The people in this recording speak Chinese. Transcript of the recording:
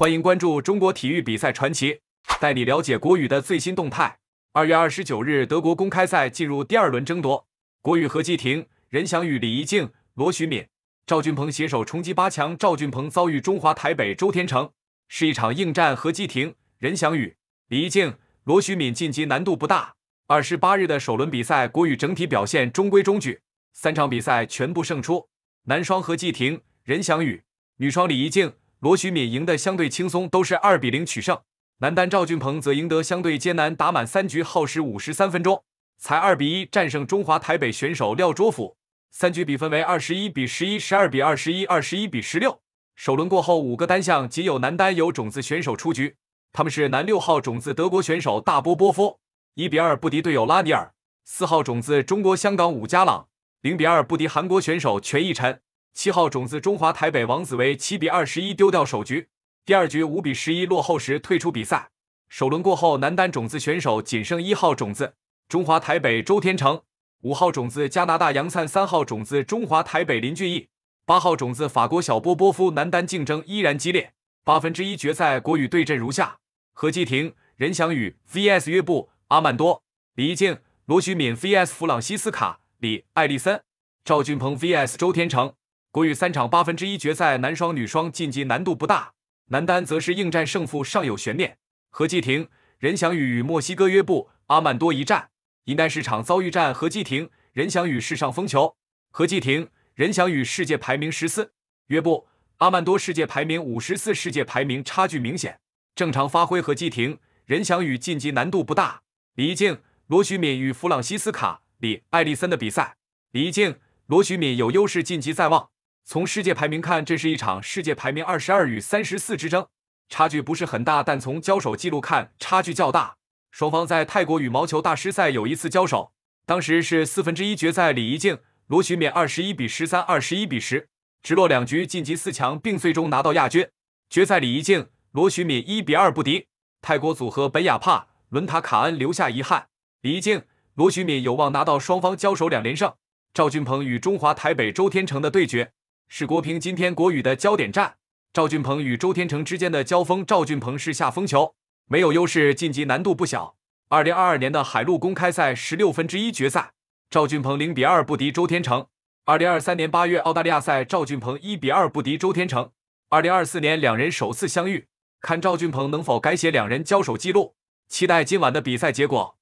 欢迎关注中国体育比赛传奇，带你了解国羽的最新动态。二月二十九日，德国公开赛进入第二轮争夺，国羽何继霆、任翔宇、李怡静、罗徐敏、赵俊鹏携手冲击八强。赵俊鹏遭遇中华台北周天成，是一场硬战。何继霆、任翔宇、李怡静、罗徐敏晋级难度不大。二十八日的首轮比赛，国羽整体表现中规中矩，三场比赛全部胜出。男双何继霆、任翔宇，女双李怡静。罗徐敏赢得相对轻松，都是二比零取胜。男单赵俊鹏则赢得相对艰难，打满三局，耗时五十三分钟，才二比一战胜中华台北选手廖卓甫。三局比分为二十一比十一、十二比二十一、二十一比十六。首轮过后，五个单项仅有男单有种子选手出局，他们是男六号种子德国选手大波波夫一比二不敌队友拉尼尔，四号种子中国香港武家朗零比二不敌韩国选手全奕陈。七号种子中华台北王子维七比二十一丢掉首局，第二局五比十一落后时退出比赛。首轮过后，男单种子选手仅剩一号种子中华台北周天成、五号种子加拿大杨灿、三号种子中华台北林俊逸，八号种子法国小波波夫。男单竞争依然激烈。八分之一决赛国羽对阵如下：何继霆、任翔宇 vs 约布·阿曼多；李怡静、罗徐敏 vs 弗朗西斯卡·李·艾丽森；赵俊鹏 vs 周天成。国羽三场八分之一决赛，男双、女双晋级难度不大，男单则是应战，胜负尚有悬念。何继霆、任翔宇与墨西哥约布阿曼多一战，银丹市场遭遇战。何继霆、任翔宇是上风球，何继霆、任翔宇世界排名十四，约布阿曼多世界排名五十四，世界排名差距明显。正常发挥，何继霆、任翔宇晋级难度不大。李静、罗徐敏与弗朗西斯卡里艾丽森的比赛，李静、罗徐敏有优势晋级在望。从世界排名看，这是一场世界排名二十二与三十四之争，差距不是很大，但从交手记录看，差距较大。双方在泰国羽毛球大师赛有一次交手，当时是四分之一决赛，李怡静、罗徐敏二十一比十三、二十一比十直落两局晋级四强，并最终拿到亚军。决赛李怡静、罗徐敏一比二不敌泰国组合本雅帕·伦塔卡恩，留下遗憾。李怡静、罗徐敏有望拿到双方交手两连胜。赵俊鹏与中华台北周天成的对决。是国乒今天国羽的焦点战，赵俊鹏与周天成之间的交锋。赵俊鹏是下风球，没有优势，晋级难度不小。二零二二年的海陆公开赛十六分之一决赛，赵俊鹏零比二不敌周天成。二零二三年八月澳大利亚赛，赵俊鹏一比二不敌周天成。二零二四年两人首次相遇，看赵俊鹏能否改写两人交手记录，期待今晚的比赛结果。